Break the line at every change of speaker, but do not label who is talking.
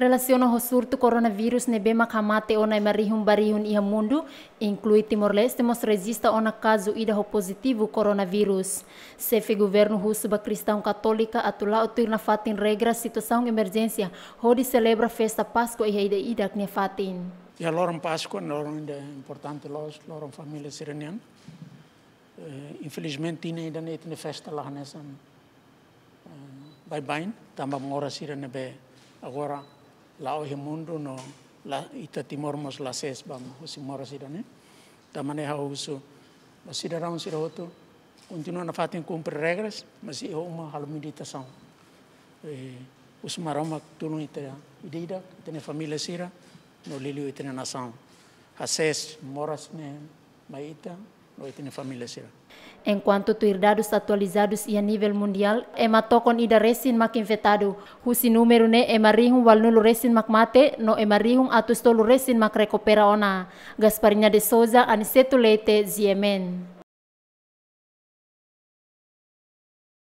Relaciona o surto coronavírus nebe makamate ona marihun barihun iha mundo, inclui Timor-Leste mostresista ona caso ida ho positivo coronavírus. Chefe governo russo ba cristão católica atula otur na fatin regra situação emergência, hodi celebra festa Páscoa e ida ida ne fatin.
Ja loron Páscoa, loron de importante los, família sirenian. Uh, infelizmente ina ida net ne festa lahanesan. Uh, eh, bye bye, tamba mora sirene be agora lao he mundo no la ita timor mos la ses bam hosi mora sira ne tamane ha uso mas sira raun sira hoto continua na fatin cumpre regras mas é uma almeditação eh, os maroma tunu ita idida tene família sira no lilio ita na nação hases moras ne maita En família sira.
Enquanto os dados atualizados y e a nivel mundial, ema con ida resin mak infectado. Husi número ne ema rihun wal nulo resin mak mate, no ema rihun atustolo resin mak recupera ona. Gasparinha de Souza, Aniceto Leite, Ziemen.